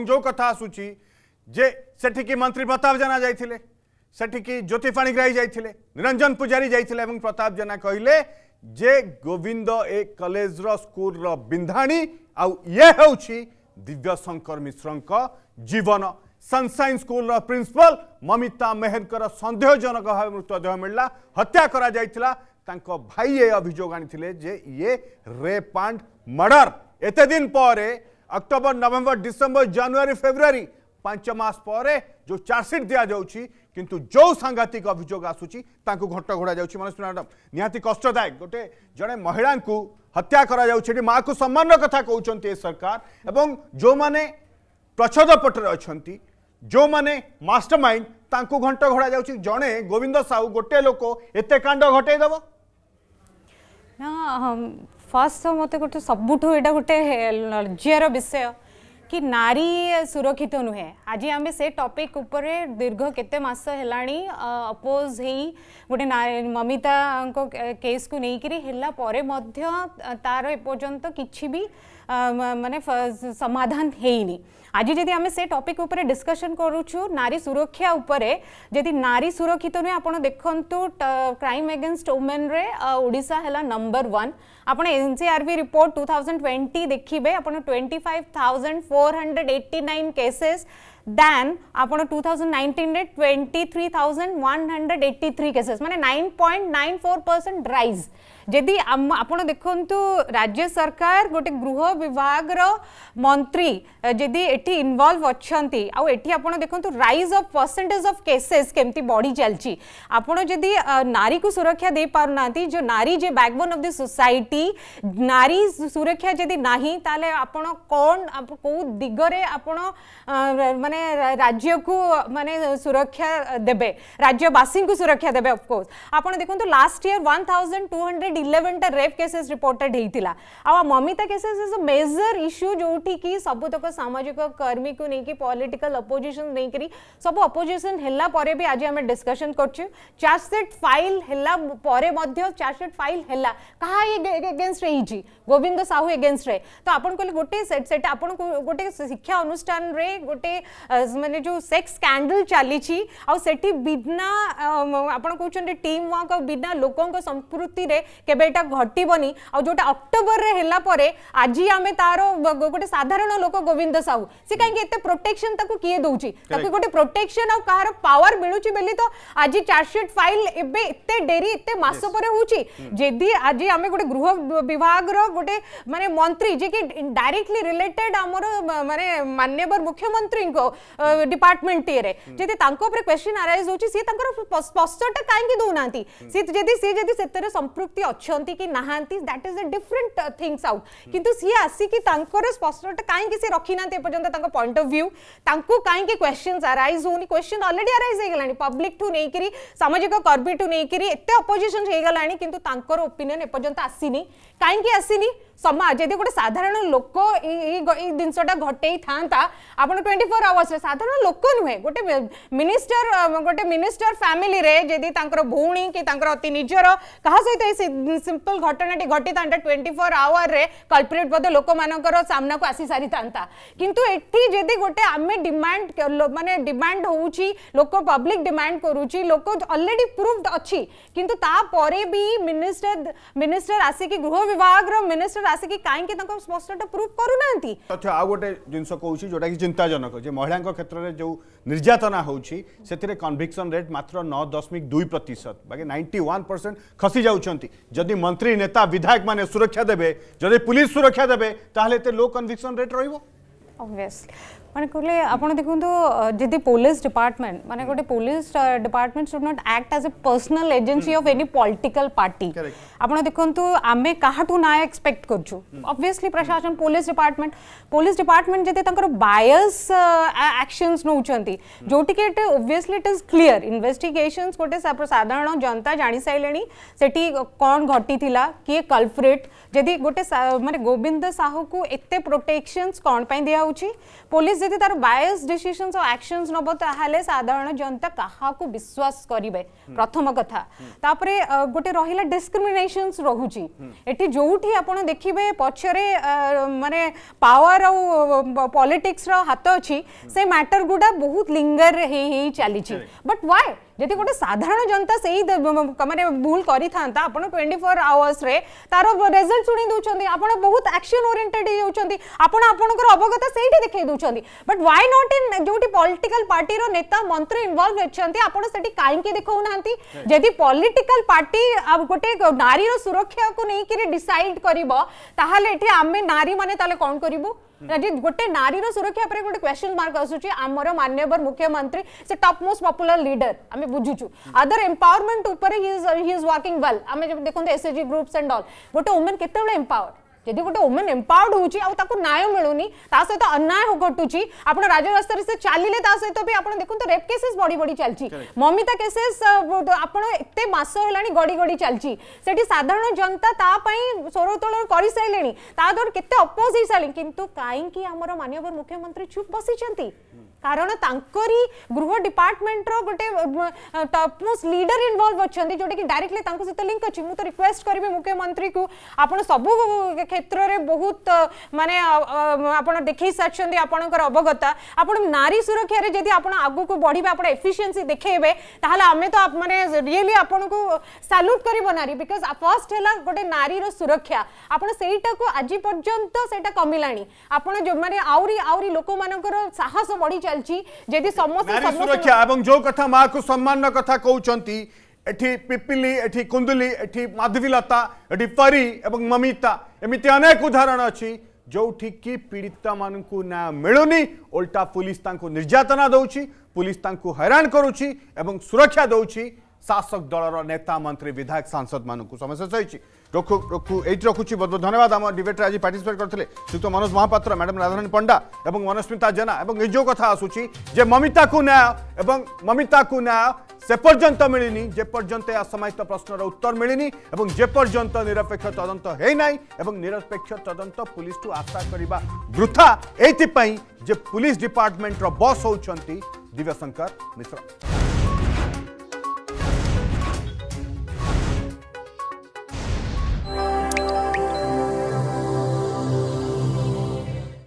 जो कथा आसूची जे सेठिकी मंत्री प्रताप जेना जाते सेठिकी ज्योति पाणिग्राही जाते निरंजन पूजारी जाते प्रताप जेना कहले जे गोविंद ए कलेज स्कूल रो बिंधाणी आ ये दिव्य शंकर मिश्र जीवन सनसाइन स्कूल रो प्रिंसिपल ममिता मेहर सन्देहजनक भाव मृतदेह मिलला हत्या करा जाइथिला तांको भाई ये अभियोग आनिथिले जे ये रेप आंड मर्डर एते दिन परे October November December January February पांचमास जो चार्जसीट दि जाऊँगी किंतु जो सांघातिक अभोग आसूँ घट घोड़ा जाऊँगी मनोज मैडम निहती कष्टदायक गोटे जड़े महिला हत्या करा माँ को सम्मान कथा कौन ये सरकार एवं जो मैंने प्रछद पटे अच्छा जो मैंने मास्टर माइंड ताकू घोड़ा जाऊँ गोविंद साहू गोटे लोक एत कांड घटेदेव ଫାର୍ଷ୍ଟ ମୋତେ ଗୋଟେ ସବୁଠୁ ଏଇଟା ଗୋଟେ ଲଜ୍ୟାର ବିଷୟ कि नारी सुरक्षित नुहे आज आम से टपिक उपर दीर्घ केते है अपोज हो गोटे ममिता केस को लेकर तार एपर्यंत किसी भी माने समाधान होनी आज जी आम से टॉपिक उपर डिस्कशन करुचु नारी सुरक्षा उपर जी नारी सुरक्षित नुहे आप देखु क्राइम एगेन्स्ट वुमेन ओडा है नंबर वन आप NCRB report two thousand twenty देखिए आप twenty five thousand four 489 cases to twenty three thousand आपण hundred eighty three cases nine point माने 9.94% राइज जदि आपण देखंतु राज्य सरकार गोटे गृह विभाग मंत्री जदि एठी इन्वॉल्व अछंती आ एठी आपण देखंतु rise of percentage of cases केमती बॉडी चलची आपण नारी को सुरक्षा दे पार ना जो नारी जे बैकबोन अफ द सोसाइटी नारी सुरक्षा जदि नाही ताले आपण कोन को दिगरे आपण मैंने राज्य को मानने सुरक्षा देवे राज्यवासी को सुरक्षा देवे अफकोर्स आप देखो तो last year one thousand two hundred eleven इलेवेनटा रेप केसेस रिपोर्टेड होता आ Mamita cases is a major issue जो कि सबुतक सामाजिक कर्मी को लेकिन पॉलिटिकल अपोजिशन नहीं सब अपोजिशन है भी आज आम डिस्कसन करसेट फाइल है चार्जसेट फाइल है क्या एगेन्स्ट रही गोविंद साहू एगेन्स्ट तो आप गोटे गोटे शिक्षा अनुष्ठान रे गोटे ମାନେ ଯେଉଁ ସେକ୍ସ ସ୍କାଣ୍ଡାଲ ଚାଲିଛି ଆଉ ସେଠି ବିନା ଆପଣ କହୁଛନ୍ତି ଟିମ୍ ୱାର୍କ ଆଉ ବିନା ଲୋକଙ୍କ ସମ୍ପୃକ୍ତିରେ କେବେ ଏଇଟା ଘଟିବନି ଆଉ ଯେଉଁଟା ଅକ୍ଟୋବରରେ ହେଲା ପରେ ଆଜି ଆମେ ତାର ଗୋଟେ ସାଧାରଣ ଲୋକ ଗୋବିନ୍ଦ ସାହୁ ସେ କାହିଁକି ଏତେ ପ୍ରୋଟେକ୍ସନ ତାକୁ କିଏ ଦଉଛି ତାକୁ ଗୋଟେ ପ୍ରୋଟେକ୍ସନ ଆଉ କାହାର ପାୱାର ମିଳୁଛି ବୋଲି ତ ଆଜି ଚାର୍ଜସିଟ୍ ଫାଇଲ ଏବେ ଏତେ ଡେରି ଏତେ ମାସ ପରେ ହେଉଛି ଯଦି ଆଜି ଆମେ ଗୋଟେ ଗୃହ ବିଭାଗର ଗୋଟେ ମାନେ ମନ୍ତ୍ରୀ ଯିଏକି ଡାଇରେକ୍ଟଲି ରିଲେଟେଡ୍ ଆମର ମାନେ ମାନ୍ୟବର ମୁଖ୍ୟମନ୍ତ୍ରୀଙ୍କ ଡିପାର୍ଟମେଣ୍ଟଟିଏରେ ଯଦି ତାଙ୍କ ଉପରେ କ୍ୱେଶ୍ଚିନ୍ ଆରାଇଜ୍ ହେଉଛି ସିଏ ତାଙ୍କର ପଶ୍ଚରଟା କାହିଁକି ଦେଉନାହାନ୍ତି ସିଏ ଯଦି ସିଏ ଯଦି ସେଥିରେ ସମ୍ପୃକ୍ତି ଅଛନ୍ତି କି ନାହାନ୍ତି that is a different things out କିନ୍ତୁ ସିଏ ଆସିକି ତାଙ୍କର ସ୍ପଷ୍ଟଟା କାହିଁକି ସେ ରଖିନାହାନ୍ତି ଏପର୍ଯ୍ୟନ୍ତ ତାଙ୍କ ପଏଣ୍ଟ ଅଫ୍ ଭ୍ୟୁ ତାଙ୍କୁ କାହିଁକି କ୍ୱେଶ୍ଚିନ୍ସ ଆରାଇଜ୍ ହେଉନି କ୍ୱେଶ୍ଚିନ୍ ଅଲରେଡ଼ି ଆରାଇଜ୍ ହେଇଗଲାଣି ପବ୍ଲିକଠୁ ନେଇକିରି ସାମାଜିକ କର୍ମୀଠୁ ନେଇକିରି ଏତେ ଅପୋଜିସନ୍ ହେଇଗଲାଣି କିନ୍ତୁ ତାଙ୍କର ଓପିନିଅନ୍ ଏପର୍ଯ୍ୟନ୍ତ ଆସିନି କାହିଁକି ଆସିନି ସମାଜ ଯଦି ଗୋଟେ ସାଧାରଣ ଲୋକ ଏଇ ଜିନିଷଟା ଘଟେଇ ଥାନ୍ତା ଆପଣ ଟ୍ୱେଣ୍ଟି ଫୋର୍ ଆୱାର୍ସ ସହଜ ସାଧାରଣ ଲୋକ ନୁହେଁ ଗୋଟେ ମିନିଷ୍ଟର ଗୋଟେ ମିନିଷ୍ଟର ଫ୍ୟାମିଲିରେ ଯଦି ତାଙ୍କର ଭଉଣୀ କି ତାଙ୍କର ଅତି ନିଜର କାହା ସହିତ ଏଇ ସିମ୍ପଲ୍ ଘଟଣାଟି ଘଟିଥାନ୍ତା ଟ୍ୱେଣ୍ଟି ଫୋର୍ ଆୱାରରେ କଲ୍ପ୍ରେଟ୍ ବୋଧେ ଲୋକମାନଙ୍କର ସାମ୍ନାକୁ ଆସି ସାରିଥାନ୍ତା କିନ୍ତୁ ଏଠି ଯଦି ଗୋଟେ ଆମେ ଡିମାଣ୍ଡ ମାନେ ଡିମାଣ୍ଡ ହେଉଛି ଲୋକ ପବ୍ଲିକ ଡିମାଣ୍ଡ କରୁଛି ଲୋକ ଅଲରେଡି ପ୍ରୁଭଡ୍ ଅଛି କିନ୍ତୁ ତାପରେ ବି ମିନିଷ୍ଟର ମିନିଷ୍ଟର ଆସିକି ଗୃହ ବିଭାଗର ମିନିଷ୍ଟର ଆସିକି କାହିଁକି ତାଙ୍କ ସ୍ପଷ୍ଟଟା ପ୍ରୁଭ୍ କରୁନାହାନ୍ତି ତଥ୍ୟ ଆଉ ଗୋଟେ ଜିନିଷ କହୁଛି ଯୋଉଟାକି ଚିନ୍ତାଜନକ ଯେ ମହିଳା ମହିଳାଙ୍କ କ୍ଷେତ୍ରରେ ଯେଉଁ ନିର୍ଯାତନା ହେଉଛି ସେଥିରେ କନଭିକ୍ସନ୍ ରେଟ୍ ମାତ୍ର ନଅ ଦଶମିକ ଦୁଇ ପ୍ରତିଶତ ବାକି ନାଇଣ୍ଟି ୱାନ୍ ପରସେଣ୍ଟ ଖସି ଯାଉଛନ୍ତି ଯଦି ମନ୍ତ୍ରୀ ନେତା ବିଧାୟକମାନେ ସୁରକ୍ଷା ଦେବେ ଯଦି ପୁଲିସ୍ ସୁରକ୍ଷା ଦେବେ ତାହେଲେ ଏତେ ଲୋ କନଭିକ୍ସନ୍ ରେଟ୍ ରହିବ ଅବଭିୟସ୍ଲି মানে কলে আপনার দেখুন যদি পুলিশ ডিপার্টমেন্ট মানে গোটে police department should not act as a personal agency of any political party আপনার দেখুন আমি কাহু না এক্সপেক্ট করছু অবভিয়াসলি প্রশাসন পুলিশ ডিপার্টমেন্ট পুলিশ ডিপার্টমেন্ট যদি তাঁর বায়স আকশনস নৌকর যেটি কি এটা obviously it is clear investigation গোটে সাধারণ জনতা জাঁ সারে সেটি কণ ঘটি কি কলফ্রেট যদি গোটে মানে গোবিন্দ সাহু কু এত প্রোটেকশনস কণ পাই দিয়া হচ্ছে পুলিশ ଯଦି ତାର ବାୟସ୍ ଡିସିସନ୍ସ ଆଉ ଆକ୍ସନ୍ସ ନେବ ତାହେଲେ ସାଧାରଣ ଜନତା କାହାକୁ ବିଶ୍ୱାସ କରିବେ ପ୍ରଥମ କଥା ତାପରେ ଗୋଟେ ରହିଲା ଡିସ୍କ୍ରିମିନେସନ୍ସ ରହୁଛି ଏଠି ଯୋଉଠି ଆପଣ ଦେଖିବେ ପଛରେ ମାନେ ପାୱାର ଆଉ ପଲିଟିକ୍ସର ହାତ ଅଛି ସେ ମ୍ୟାଟର ଗୁଡ଼ା ବହୁତ ଲିଙ୍ଗର ହେଇ ହେଇ ଚାଲିଛି ବଟ୍ ୱାଏ ଯଦି ଗୋଟେ ସାଧାରଣ ଜନତା ସେଇ ମାନେ ଭୁଲ କରିଥାନ୍ତା ଆପଣ ଟ୍ୱେଣ୍ଟି ଫୋର୍ ଆୱାର୍ସରେ ତାର ରେଜଲ୍ଟ ଶୁଣେଇ ଦେଉଛନ୍ତି ଆପଣ ବହୁତ ଆକ୍ସନ୍ ଓରିଏଣ୍ଟେଡ୍ ହେଇଯାଉଛନ୍ତି ଆପଣ ଆପଣଙ୍କର ଅବଗତ ସେଇଠି ଦେଖେଇ ଦେଉଛନ୍ତି ବଟ୍ ୱାଇ ନଟ୍ ଇନ୍ ଯେଉଁଠି ପଲିଟିକାଲ ପାର୍ଟିର ନେତା ମନ୍ତ୍ରୀ ଇନଭଲ୍ଭ ଅଛନ୍ତି ଆପଣ ସେଠି କାହିଁକି ଦେଖାଉନାହାନ୍ତି ଯଦି ପଲିଟିକାଲ ପାର୍ଟି ଗୋଟେ ନାରୀର ସୁରକ୍ଷାକୁ ନେଇକିରି ଡିସାଇଡ୍ କରିବ ତାହେଲେ ଏଠି ଆମେ ନାରୀମାନେ ତାହେଲେ କ'ଣ କରିବୁ ଆଜି ଗୋଟେ ନାରୀର ସୁରକ୍ଷା ଉପରେ ଗୋଟେ କ୍ୱେଶ୍ଚନ ମାର୍କ ଆସୁଛି ଆମର ମାନ୍ୟବର ମୁଖ୍ୟମନ୍ତ୍ରୀ ସେ ଟପ୍ ମୋଷ୍ଟ ପପୁଲାର ଲିଡର ଆମେ ବୁଝୁଛୁ ଅଦର ଏମ୍ପାୱାରମେଣ୍ଟ ଉପରେ ହି ଇଜ୍ ୱାର୍କିଂ ୱେଲ୍ ଆମେ ଦେଖନ୍ତୁ ଏସ୍ଏଜି ଗ୍ରୁପ୍ସ ଆଣ୍ଡ ଅଲ୍ ଗୋଟେ ଓମେନ୍ କେତେବେଳେ ଏମ୍ପାୱାର୍ଡ ଯଦି ଗୋଟେ ଓମେନ୍ ଏମ୍ପାୱାର୍ଡ ହେଉଛି ଆଉ ତାକୁ ନ୍ୟାୟ ମିଳୁନି ତା ସହିତ ଅନ୍ୟାୟ ଘଟୁଛି ଆପଣ ରାଜରାସ୍ତାରେ ସେ ଚାଲିଲେ ତା ସହିତ ବି ଆପଣ ଦେଖନ୍ତୁ ରେପ୍ କେସେସ୍ ବଢ଼ି ବଢ଼ି ଚାଲିଛି ମମିତା କେସେସ୍ ଆପଣ ଏତେ ମାସ ହେଲାଣି ଗଡ଼ି ଗଡ଼ି ଚାଲିଛି ସେଠି ସାଧାରଣ ଜନତା ତା ପାଇଁ ସ୍ୱରତୋଳନ କରିସାରିଲେଣି ତା ଦ୍ୱାରା କେତେ ଅପୋଜ ହେଇସାରିଲେଣି କିନ୍ତୁ କାହିଁକି ଆମର ମାନ୍ୟବର ମୁଖ୍ୟମନ୍ତ୍ରୀ ଚୁପ୍ ବସିଛନ୍ତି कारण गृह डिपार्टमेंट रोटे टपमोस्ट लिडर इनवल्व अच्छा जोटा कि डायरेक्टली तक सहित लिंक अच्छी मुझे तो रिक्वेस्ट करी मुख्यमंत्री को आप सब क्षेत्र में बहुत मानने आप देख सारी आपणकर अवगता आप नारी सुरक्षा जी आप आगे बढ़िया एफिसीयसी देखेबे आम तो मैंने रियली आपको साल्युट कर नारी बिकज फर्स्ट है गोटे नारी सुरक्षा आपटा को आज पर्यटन से कमला आप मैंने आ रही लोक मानसर साहस बढ़ी चल ଚାଲିଛି ଯଦି ସମସ୍ତେ ସୁରକ୍ଷା ଏବଂ ଯୋଉ କଥା ମାକୁ ସମ୍ମାନର କଥା କହୁଛନ୍ତି ଏଠି ପିପିଲି ଏଠି କୁନ୍ଦୁଲି ଏଠି ମାଧୁରୀଲତା ଏଠି ପରୀ ଏବଂ ମମିତା ଏମିତି ଅନେକ ଉଦାହରଣ ଅଛି ଯେଉଁଠିକି ପୀଡ଼ିତାମାନଙ୍କୁ ନ୍ୟାୟ ମିଳୁନି ଓଲଟା ପୁଲିସ ତାଙ୍କୁ ନିର୍ଯାତନା ଦେଉଛି ପୁଲିସ ତାଙ୍କୁ ହଇରାଣ କରୁଛି ଏବଂ ସୁରକ୍ଷା ଦେଉଛି ଶାସକ ଦଳର ନେତା ମନ୍ତ୍ରୀ ବିଧାୟକ ସାଂସଦମାନଙ୍କୁ ସମସ୍ୟା ସହିଛି रखु रखु ये रखुच्छी बहुत बहुत धन्यवाद आम डिबेट्रे आज पार्टिसपेट करते तो मनोज महापात्र मैडम राधारानी पंडा और मनस्मिता जेना और यो कथ आसुच्छे ममिता को न्याय और ममिता को न्याय से पर्यटन मिलनी जेपर्यंत असमाहित प्रश्नर उत्तर मिलनी और जेपर्यंत निरपेक्ष तदंत है निरपेक्ष तदंत पुलिस ठू आशा करवा वृथा ये पुलिस डिपार्टमेंटर बस हो दिव्यशंकर मिश्रा